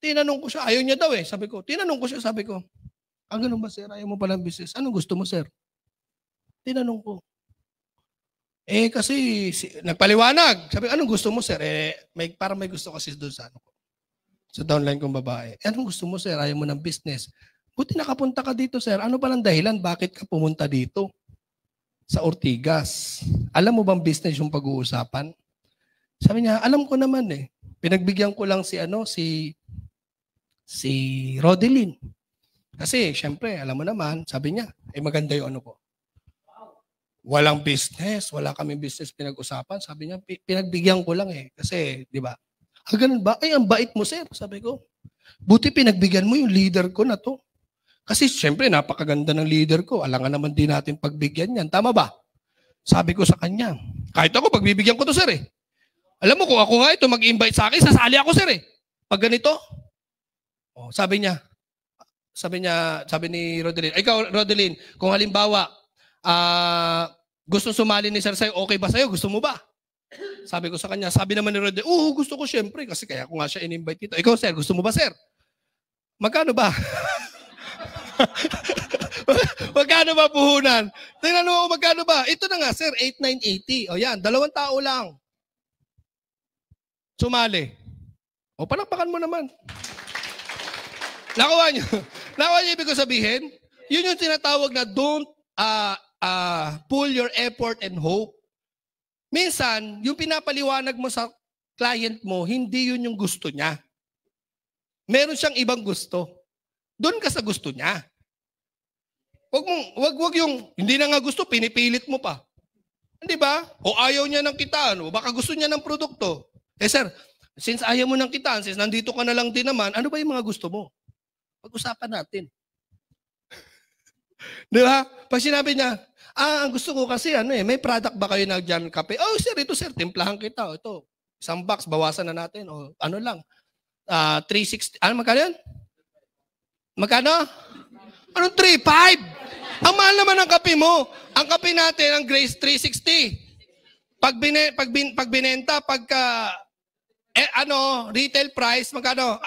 Tinanong ko siya, ayaw niya daw eh. Sabi ko, tinanong ko siya, sabi ko, ang ah, ganun ba sir, ayaw mo pala ng business? Anong gusto mo sir? Tinanong ko. Eh kasi si, nagpaliwanag. Sabi, anong gusto mo sir? Eh, may, parang may gusto kasi doon sa ano ko sa downline kong babae. Eh, anong gusto mo, sir? Ayaw mo ng business. Buti nakapunta ka dito, sir. Ano lang dahilan? Bakit ka pumunta dito? Sa Ortigas. Alam mo bang business yung pag-uusapan? Sabi niya, alam ko naman eh. Pinagbigyan ko lang si ano, si si Rodeline. Kasi syempre, alam mo naman, sabi niya, eh maganda 'yung ano ko. Walang business, wala kaming business pinag-usapan. Sabi niya, pinagbigyan ko lang eh. Kasi, di ba, Ah, ganun ba? Ay, ang bait mo, sir. Sabi ko, buti pinagbigyan mo yung leader ko na to. Kasi siyempre, napakaganda ng leader ko. Alangan naman din natin pagbigyan yan. Tama ba? Sabi ko sa kanya, kahit ako, pagbibigyan ko to, sir eh. Alam mo, kung ako nga ito mag-invite sa akin, sasali ako, sir eh. Pag ganito, oh, sabi niya, sabi niya, sabi ni Rodeline, ikaw, Rodeline, kung halimbawa, ah, uh, gusto sumali ni sir sa'yo, okay ba sa'yo? Gusto mo ba? Sabi ko sa kanya, sabi naman ni Rodel, oo, gusto ko syempre kasi kaya ko nga siya in-invite dito. Ikaw, sir, gusto mo ba, sir? Magkano ba? magkano ba puhunan? Tingnan mo, magkano ba? Ito na nga, sir, 8,980. O yan, dalawang tao lang. Sumali. O palakpakan mo naman. Nakuha nyo. Nakuha nyo ibig ko sabihin? Yun yung tinatawag na don't uh, uh, pull your effort and hope Minsan, yung pinapaliwanag mo sa client mo, hindi yun yung gusto niya. Meron siyang ibang gusto. Doon ka sa gusto niya. Wag mong, wag, wag yung, hindi na nga gusto, pinipilit mo pa. Hindi ba? O ayaw niya ng kitaan, o baka gusto niya ng produkto. Eh sir, since ayaw mo ng kitaan, since nandito ka na lang din naman, ano ba yung mga gusto mo? Pag-usapan natin. Di ba? Pag sinabi niya, Ah, ang gusto ko kasi ano eh, may product ba kayo na dyan kape? Oh, sir, ito sir, timplahan kita. Oh, Ito, isang box, bawasan na natin. O oh, ano lang, uh, 360, ano magkano yan? Magkano? Anong 3.5? Ang mahal naman ng kape mo. Ang kape natin, ang Grace 360. Pag, bine, pag, bin, pag binenta, pagka, eh, ano, retail price, magkano?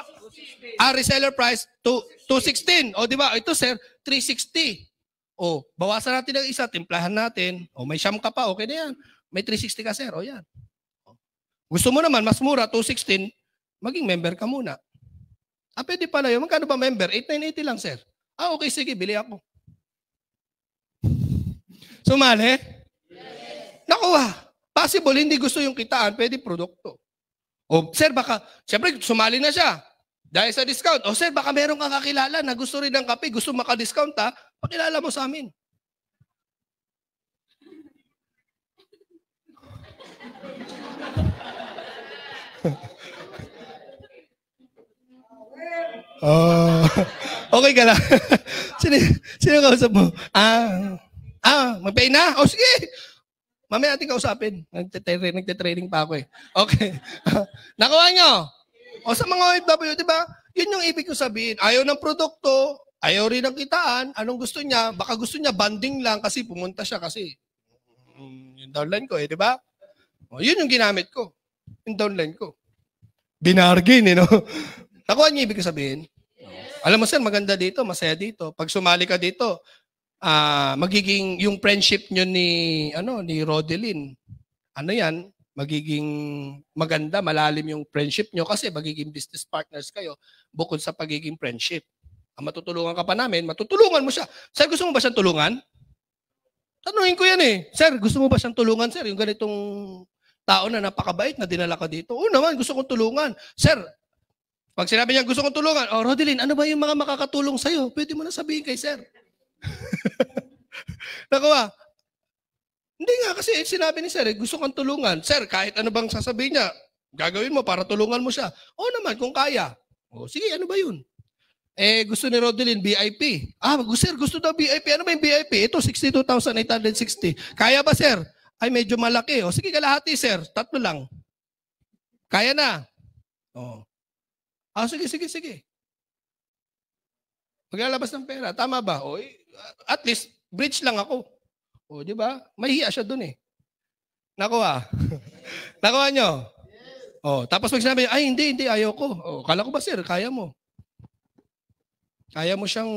Ah, reseller price, 2, 216. O, di ba? Ito, sir, 360. O, oh, bawasan natin ng isa, timplahan natin. O, oh, may siyam ka pa, okay na yan. May 360 ka, sir. O, oh, yan. O. Gusto mo naman, mas mura, 216, maging member ka muna. Ah, pwede pala yun. Magkano ba member? 8,980 lang, sir. Ah, okay, sige, bili ako. Sumali? Yes. Nakuha. Ah. Possible, hindi gusto yung kitaan, pwede produkto. O, sir, baka, siyempre sumali na siya. Dahil sa discount. O, sir, baka meron kang kakilala na gusto rin ng kape, gusto maka-discount, ha? Ah. Pakilala mo sa amin. oh, okay ka lang. sino, sino kausap mo? Ah, ah, magpay na? O oh, sige. Mamaya natin kausapin. Nagtitraining, nagtitraining pa ako eh. Okay. Nakuha nyo. O sa mga OFW, di ba? Yun yung ibig ko sabihin. Ayaw ng produkto, Ayaw rin ng kitaan. Anong gusto niya? Baka gusto niya banding lang kasi pumunta siya kasi mm, yung downline ko eh, di ba? O, oh, yun yung ginamit ko. Yung downline ko. Binargin, you eh, know? Nakuha niya ibig sabihin? Alam mo sir, maganda dito, masaya dito. Pag sumali ka dito, uh, magiging yung friendship niyo ni, ano, ni Rodelyn, ano yan, magiging maganda, malalim yung friendship nyo kasi magiging business partners kayo bukod sa pagiging friendship. Ang matutulungan ka pa namin, matutulungan mo siya. Sir, gusto mo ba siyang tulungan? Tanungin ko yan eh. Sir, gusto mo ba siyang tulungan, sir? Yung ganitong tao na napakabait na dinala ka dito. Oo naman, gusto kong tulungan. Sir, pag sinabi niya gusto kong tulungan, oh Rodeline, ano ba yung mga makakatulong sa'yo? Pwede mo na sabihin kay sir. Nakuha. Ah. Hindi nga kasi eh, sinabi ni sir, eh, gusto kong tulungan. Sir, kahit ano bang sasabihin niya, gagawin mo para tulungan mo siya. Oo naman, kung kaya. O sige, ano ba yun? Eh, gusto ni Rodeline, VIP. Ah, sir, gusto daw VIP. Ano ba yung VIP? Ito, 62,860. Kaya ba, sir? Ay, medyo malaki. O, sige, kalahati, sir. Tatlo lang. Kaya na. O. Ah, sige, sige, sige. Maglalabas ng pera. Tama ba? O, eh, at least, bridge lang ako. O, di ba? Mahiya siya dun eh. Nakuha. Nakuha nyo? O, tapos pag ay, hindi, hindi, ayoko. O, kala ko ba, sir, kaya mo? Kaya mo siyang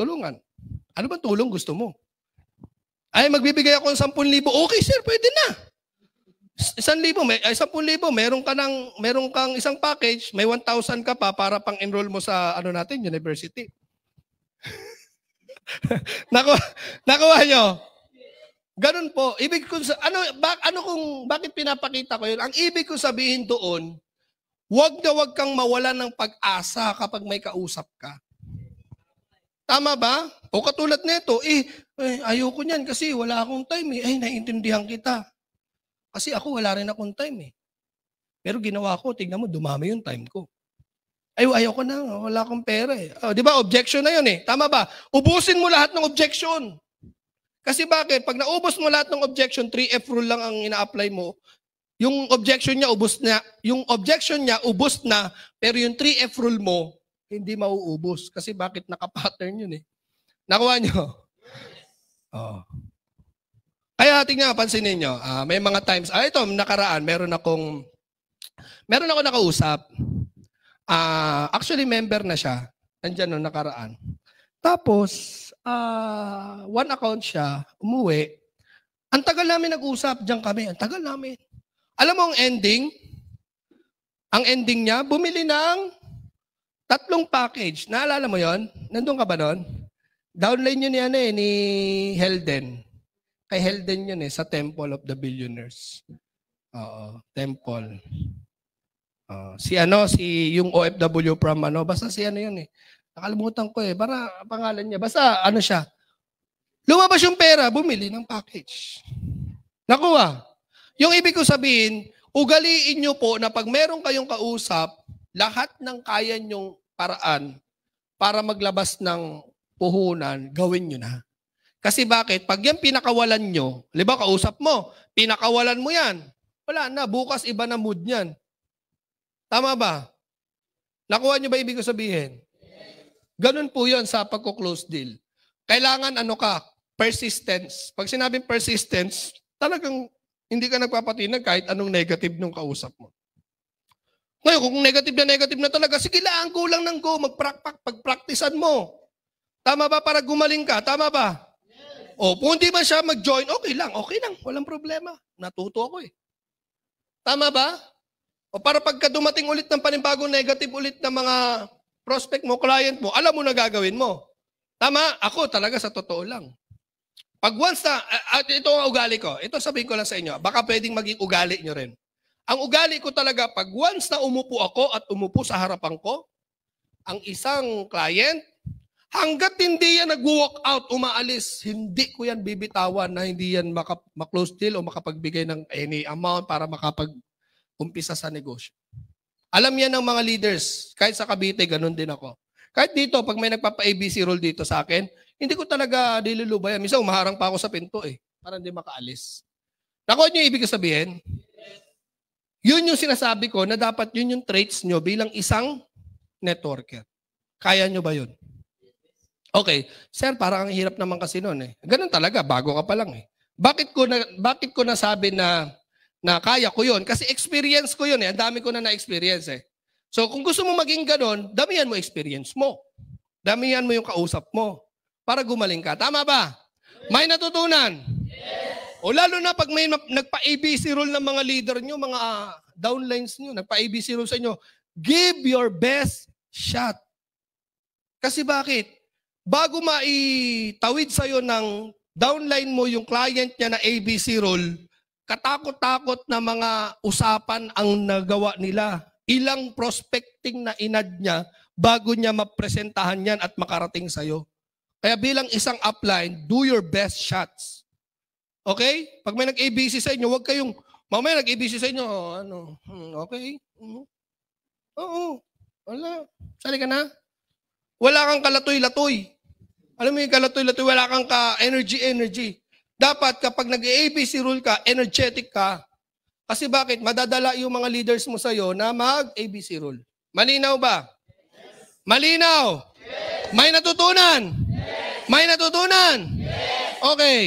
tulungan. Ano bang tulong gusto mo? Ay, magbibigay ako ng 10,000. Okay, sir, pwede na. 1,000, may, ay, 10,000. Meron ka ng, meron kang isang package, may 1,000 ka pa para pang enroll mo sa, ano natin, university. Nako, nakuha nyo. Ganun po. Ibig ko sa ano bak, ano kung bakit pinapakita ko 'yun? Ang ibig ko sabihin doon, huwag na wag kang mawalan ng pag-asa kapag may kausap ka. Tama ba? O katulad nito, eh, eh, ayoko niyan kasi wala akong time eh. Ay, naiintindihan kita. Kasi ako wala rin akong time eh. Pero ginawa ko, tignan mo, dumami yung time ko. Ay, ayoko na, wala akong pera eh. Oh, di ba, objection na yun eh. Tama ba? Ubusin mo lahat ng objection. Kasi bakit? Pag naubos mo lahat ng objection, 3F rule lang ang ina-apply mo, yung objection niya ubos na, yung objection niya ubos na, pero yung 3F rule mo hindi mauubos. Kasi bakit nakapattern yun eh. Nakuha nyo? Oh. Kaya tingnan, pansinin nyo, uh, ah, may mga times, ah ito, nakaraan, meron akong, meron ako nakausap. Uh, actually, member na siya. Nandiyan no, nakaraan. Tapos, uh, one account siya, umuwi. Ang tagal namin nag-usap, diyan kami, ang tagal namin. Alam mo ang ending? Ang ending niya, bumili ng Tatlong package. Naalala mo yon? Nandun ka ba noon? Downline yun yan eh, ni Helden. Kay Helden yun eh, sa Temple of the Billionaires. Oo, Temple. Uh, si ano, si yung OFW from ano, basta si ano yun eh. Nakalimutan ko eh, para pangalan niya. Basta ano siya. Lumabas yung pera, bumili ng package. Nakuha. Yung ibig ko sabihin, ugaliin nyo po na pag meron kayong kausap, lahat ng kaya nyong paraan para maglabas ng puhunan, gawin nyo na. Kasi bakit? Pag yan pinakawalan nyo, ba kausap mo, pinakawalan mo yan. Wala na, bukas iba na mood niyan. Tama ba? Nakuha nyo ba ibig ko sabihin? Ganun po yon sa pagko-close deal. Kailangan ano ka? Persistence. Pag sinabing persistence, talagang hindi ka nagpapatinag kahit anong negative nung kausap mo. Ngayon, kung negative na negative na talaga, sige lang, go lang ng go, magprakpak, pagpraktisan mo. Tama ba para gumaling ka? Tama ba? Yes. O, kung hindi man siya mag-join, okay lang, okay lang, walang problema. Natuto ako eh. Tama ba? O para pagka dumating ulit ng panibagong negative ulit ng mga prospect mo, client mo, alam mo na gagawin mo. Tama? Ako talaga sa totoo lang. Pag once na, at ah, ah, ito ang ugali ko, ito sabihin ko lang sa inyo, baka pwedeng maging ugali nyo rin. Ang ugali ko talaga, pag once na umupo ako at umupo sa harapan ko, ang isang client, hanggat hindi yan nag-walk out, umaalis, hindi ko yan bibitawan na hindi yan maka- close deal o makapagbigay ng any amount para makapag-umpisa sa negosyo. Alam yan ng mga leaders. Kahit sa Cavite, ganun din ako. Kahit dito, pag may nagpapa-ABC role dito sa akin, hindi ko talaga dilulubayan. Minsan umaharang pa ako sa pinto eh, para hindi makaalis. Nakuha niyo ibig sabihin? Yun yung sinasabi ko na dapat yun yung traits nyo bilang isang networker. Kaya nyo ba yun? Okay. Sir, parang ang hirap naman kasi noon eh. Ganun talaga, bago ka pa lang eh. Bakit ko na bakit ko nasabi na na kaya ko yun? Kasi experience ko yun eh. Ang dami ko na na-experience eh. So kung gusto mo maging ganun, damihan mo experience mo. Damihan mo yung kausap mo para gumaling ka. Tama ba? May natutunan? Yes. O lalo na pag may nagpa-ABC rule ng mga leader nyo, mga downlines nyo, nagpa-ABC rule sa inyo, give your best shot. Kasi bakit? Bago maitawid sa'yo ng downline mo yung client niya na ABC role, katakot-takot na mga usapan ang nagawa nila. Ilang prospecting na inad niya bago niya mapresentahan yan at makarating sa'yo. Kaya bilang isang upline, do your best shots. Okay? Pag may nag-ABC sa inyo, huwag kayong, mamaya nag-ABC sa inyo, oh, ano, hmm, okay. Oo. Hmm. Oo. Wala. Sali ka na. Wala kang kalatoy-latoy. Alam mo yung kalatoy-latoy, wala kang ka-energy-energy. Dapat kapag nag-ABC rule ka, energetic ka. Kasi bakit? Madadala yung mga leaders mo sa'yo na mag-ABC rule. Malinaw ba? Yes. Malinaw? Yes. May natutunan? Yes. May natutunan? Yes. Okay.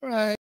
Right.